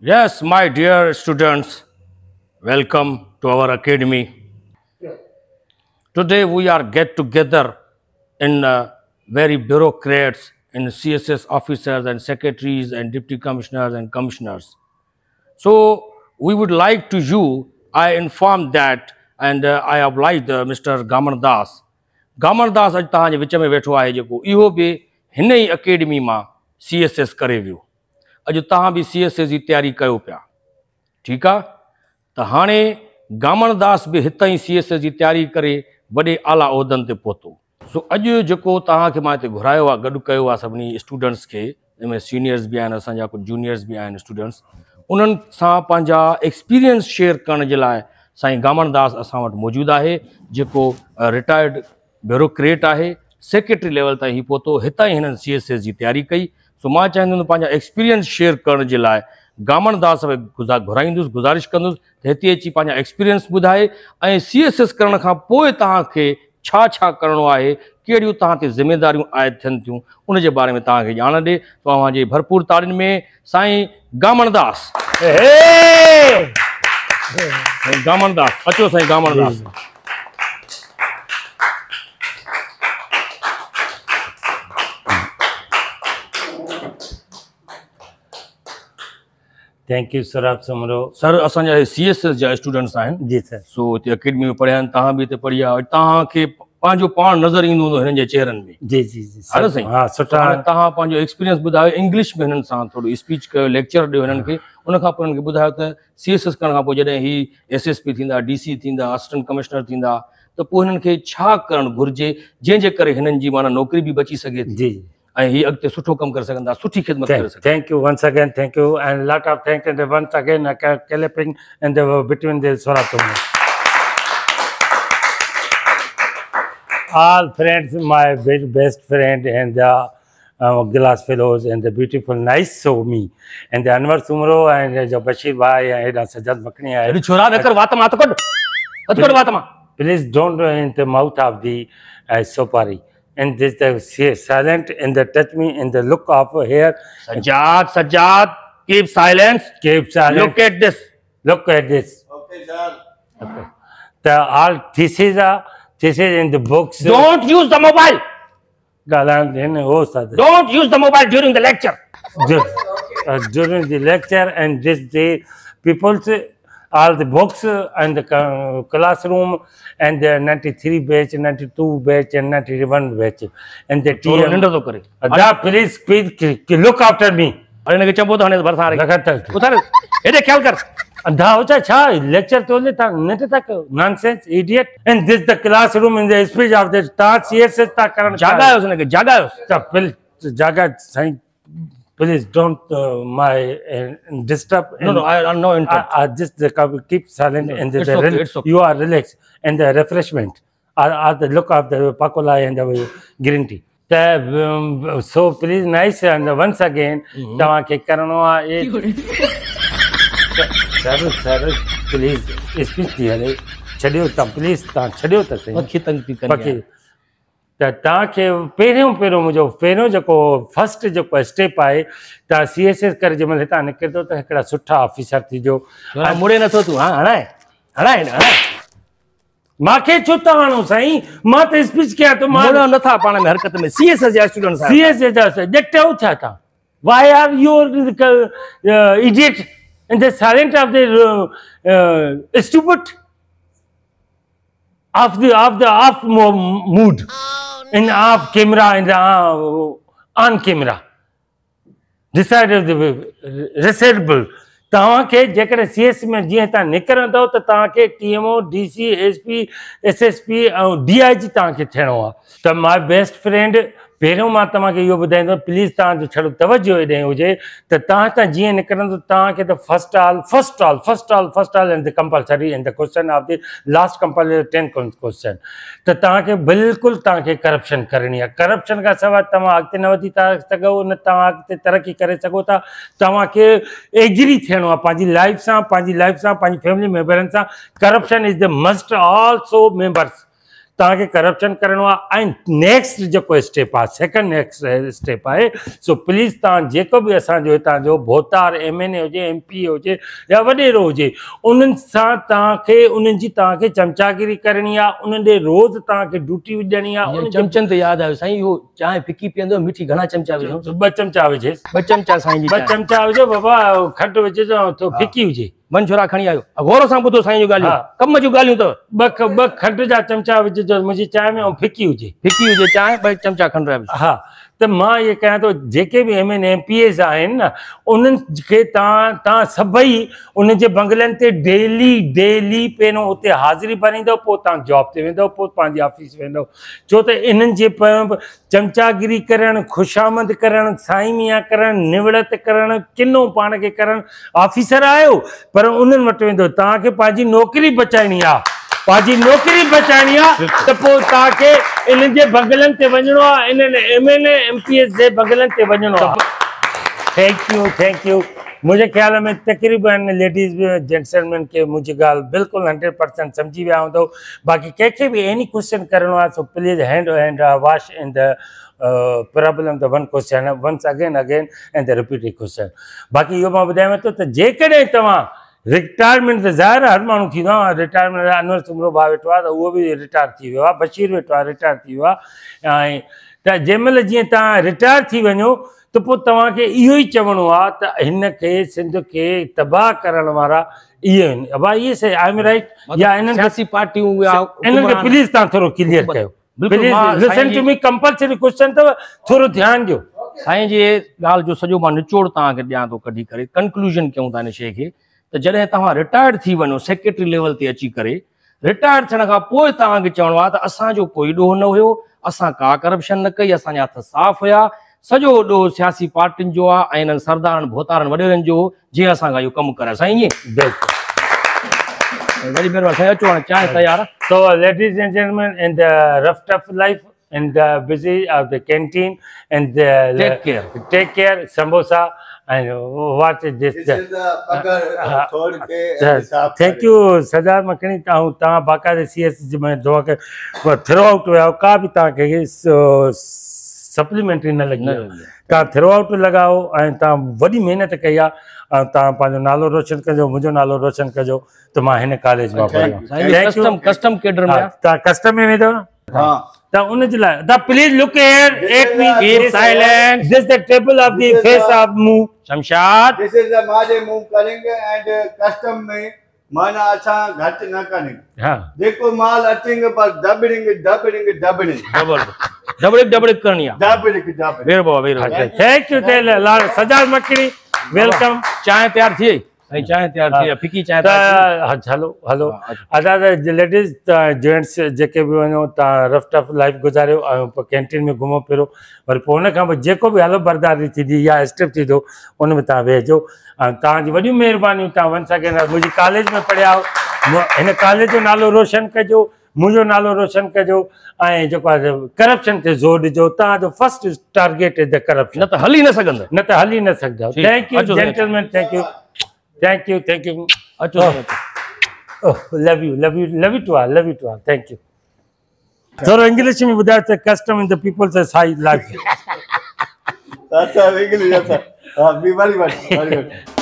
Yes, my dear students, welcome to our academy. Today we are get together in uh, very bureaucrats and CSS officers and secretaries and deputy commissioners and commissioners. So we would like to you, I inform that and uh, I obliged uh, Mr. Gamar Das. Gamar Das which I विच में वेठो आहे जेको इहो बि हिन ई अज तव्हां बि C S A की तैयारी कयो पिया ठीकु आहे त हाणे गामणदास बि सी एस ए की तैयारी करे वॾे आला उहिदनि ते पहुतो सो अज जो तव्हांखे मां हिते घुरायो आहे स्टूडेंट्स के जंहिंमें सीनियर्स भी आहिनि असांजा कुझु जूनियर्स भी आहिनि स्टूडेंट्स उन्हनि एक्सपीरियंस शेयर करण जे लाइ साईं गामणदास असां वटि रिटायर्ड ब्यूरोक्रेट है सेक्रेटरी लेवल ताईं ई पहुतो हितां सी एस एस की तैयारी कई सो चाहे पंहिंजा एक्सपीरियंस शेयर करण जे में गुज़ार घुराईंदुसि गुज़ारिश कंदुसि त हिते अची पंहिंजा एक्सपीरियंस ॿुधाए सी एस एस करण है कड़ी तव्हांखे छा छा करिणो आयद थियनि थियूं उनजे बारे में तव्हांखे ॼाण ॾे तव्हां भरपूर तारीन में साईं गामण दास अचो Sain Gaman thank you sir आप समरो सर असांजा सी एस एस जा जी सर सो अकेडमी में पढ़िया आहिनि तव्हां बि हिते पढ़ी आहे नज़र ईंदो हूंदो हिननि जे चेहरनि में जी जी जी हर साईं हा सुठा तव्हां पंहिंजो एक्सपीरियंस ॿुधायो इंग्लिश में हिननि सां थोरो स्पीच कयो लेक्चर ॾियो हिननि खे उनखां पोइ हिननि खे त सी एस एस करण खां ही एस एस पी थींदा डी सी थींदा असिस्टेंट कमिश्नर थींदा त पोइ हिननि खे छा करणु घुरिजे जंहिंजे करे हिननि जी माना नौकरी भी बची सके थी जी ऐं हीउ अॻिते सुठो कमु करे सघंदा सुठी ख़िदमत करे सघंदा thank you once again thank you and lot of thank and once again clapping and between the स्वरातुम all friends my best friend and the uh, glass fellows and the beautiful nice so me and the anwar sumro and jo bashir bhai and sajad makni hai अरे छोरा न कर बात मत कर मत कर बात please don't in the mouth of the uh, sopari and this they say silent and they touch me and they look up here. Sajjad, Sajjad, keep silence. Keep silence. Look at this. Look at this. Okay, sir. Okay. The all a this is in the books. Don't use the mobile. Oh, Don't use the mobile during the lecture. uh, during the lecture and this day people say, all the books uh, and the uh, classroom and the 93 batch, 92 batch and 91 batch. And the teacher, uh, yeah, please, please look after me. अरे नगे चंबो तो हने भर सारे लगातार उतार ये देख ख्याल कर अंधा हो चाहे छा लेक्चर तो ले तक नेट तक nonsense idiot and this the classroom in the speech of the task ये से तक करन जागा है उसने के जागा है तब फिर जागा सही please don't uh, my uh, disturb. No, no, I am no interrupt. I, I just uh, keep silent no, and the, the okay, okay. you are relaxed and the refreshment are, are the look of the pakola and the green tea. The, um, so please nice and once again तव्हांखे करिणो आहे sir sir please speech थी हले छॾियो तव्हां please तव्हां छॾियो त सही पखी तंग थी करे त तव्हांखे पहिरियों पहिरियों मुंहिंजो पहिरियों जेको फस्ट जेको स्टेप आहे तव्हां सी एस एस करे जंहिंमहिल हितां निकिरंदो त हिकिड़ा सुठा ऑफिसर थीजो मुड़े नथो तूं हा हणाए हणाए मूंखे छो था हणो साईं मां त स्पीच कयां थो मां नथा पाण में हरकत में सी एस एस जा स्टूडेंट सी एस एस जा ॾटियो छा तव्हां why are your idiot in the silent of the stupid of mood in of camera the camera तव्हांखे जेकॾहिं एस में जीअं तव्हां निकिरंदो त तव्हांखे T M O D C S P S S P ऐं डी आई जी तव्हांखे थियणो आहे त माई बेस्ट फ्रेंड पहिरियों मां तव्हांखे इहो ॿुधाईंदो प्लीज़ तुम जो छड़ो तवजो हेॾे हुजे त तव्हां खां जीअं निकिरंदो तव्हांखे त first all first all first all and the compulsory and the question of the last compulsory ten question त तक बिल्कुलु तव्हांखे करप्शन करनी है करप्शन का सवाइ तव्हां अॻिते न वधी न तव्हां अॻिते तरक़ी करे सघो था लाइफ सां लाइफ सां फैमिली मेंबर सां corruption is the must also members तव्हांखे करप्शन करो आहे नेक्स्ट जेको स्टेप आहे सेकंड नेक्स्ट स्टेप आहे सो प्लीज़ तव्हां जेको बि असांजो भोतार एम एन ए हुजे एम पी ए हुजे या वॾेरो हुजे चमचागिरी करनी है उन्हनि रोज़ तक ड्यूटी विझणी आहे चमचनि ते यादि आयो साईं इहो फिकी पी मिठी घणा चमचा चमचा विझेसि ॿ चमचा चमचा विझो बाबा खंडु फिकी हुए मंझूरा खणी आयो गौर सां ॿुधो साईं जूं ॻाल्हियूं कम जूं ॻाल्हियूं अथव ॿ खंड जा चमचा विझजो मुंहिंजी चांहि में फिकी हुजे फिकी हुजे चांहि ॿ चमचा खंड हाँ तो मां इहे कयां थो जेके बि M N M P S आहिनि न उन्हनि खे तव्हां तव्हां सभई उन जे बंगलनि डेली डेली पहिरियों हुते हाज़िरी भरींदव जॉब ते वेंदव ऑफिस वेंदव छो तो इन जे चमचागिरी कर ख़ुशामद करणु साइमिया करणु निवड़त करणु किनो पाण खे करणु ऑफिसर आहियो पर उन्हनि वटि वेंदो तव्हांखे पंहिंजी नौकिरी पंहिंजी नौकिरी बचाइणी आहे त पोइ तव्हांखे इन्हनि जे M L M P S जे बंगलनि ते वञिणो थैंक यू थैंक यू मुंहिंजे ख़्याल में तक़रीबन लेडीज़ में जेंट्समैन खे मुंहिंजी ॻाल्हि बिल्कुलु हंड्रेड परसेंट समझी विया हूंदो बाक़ी कंहिंखे बि एनी क्वेश्चन करो so please hand hand wash in the problem the one question once again again ऐं द रिपीट क्वेश्चन बाक़ी इहो मां ॿुधायांव थो रिटायरमेंट त ज़ाहिर हर माण्हू थी रिटायरमेंट अनवर सुमरो भाउ वेठो आहे त उहो रिटायर थी वियो बशीर वेठो आहे रिटायर थी वियो आहे ऐं त जंहिंमहिल थी वञो त पोइ तव्हांखे इहो ई चवणो सिंध खे तबाह करण वारा अबा इहे सही आई एम राइट या इन्हनि पार्टियूं इन्हनि खे प्लीज़ तव्हां थोरो क्लियर कयो listen to me compulsory question अथव थोरो ध्यानु ॾियो साईं जी ॻाल्हि जो सॼो मां निचोड़ तव्हांखे ॾियां थो कढी करे कंक्लूजन कयूं था हिन शइ खे त जॾहिं तव्हां रिटायर थी वञो सेक्रेटरी लेवल ते अची कर रिटायर थियण खां पोइ तव्हांखे कोई ॾोह न हो असां का करप्शन न कई असांजा हथ साफ़ हुया सॼो ॾोह सियासी पार्टी जो इन सरदार भोतार सरदारनि भोतारनि जो जीअं असां खां So ladies and gentlemen in the rough tough life in the busy of uh, the canteen and the take care take care samosa and what is this? This is the pagar uh, uh, thod ke Thank you सजा मकणी तां तां बाकायदे CS में दुआ के throw out हुआ का भी तां सप्लीमेंट्री न लॻी तव्हां थ्रो आउट लगाओ ऐं तव्हां मेहनत कई आहे ऐं नालो रोशन कजो मुंहिंजो नालो रोशन कजो त मां कॉलेज मां पढ़ियो तव्हां कस्टम में वेंदव न The only the please look here. Let me keep silence. This is the table of the face of Mu Shamshad. This is the माजे मुंह करेंगे and custom में माना अच्छा घट ना करेंगे हाँ देखो माल अटेंगे पर दबड़ेंगे दबड़ेंगे दबड़ेंगे डबल डबड़े डबड़े करनी है डबड़े की डबड़े वेर बाबा वेर थैंक यू तेरे लाल सजाद मक्कड़ी वेलकम चाय तैयार थी हलो हलो अदा त लेडीज़ जेंट्स जेके बि वञो रफ टफ लाइफ गुजारे ऐं कैंटीन में घुमो फिरो वरी पोइ भी खां हलो बर्दारी थींदी या स्टेप थींदो उन में तव्हां वेहिजो वन सघंदा कॉलेज में पढ़िया आहियो कॉलेज जो नालो रोशन कजो मुंहिंजो नालो रोशन कजो करप्शन ते ज़ोर दिजो तुम first target is the corruption हली न हली न thank you gentleman thank you Thank you, thank you. Achoo, oh. oh, love you, love you, love you to all, love you to all. Thank you. Sir, English में बताया था custom in the people says hi, love you. That's English, That's sir. Uh, very, very, very good.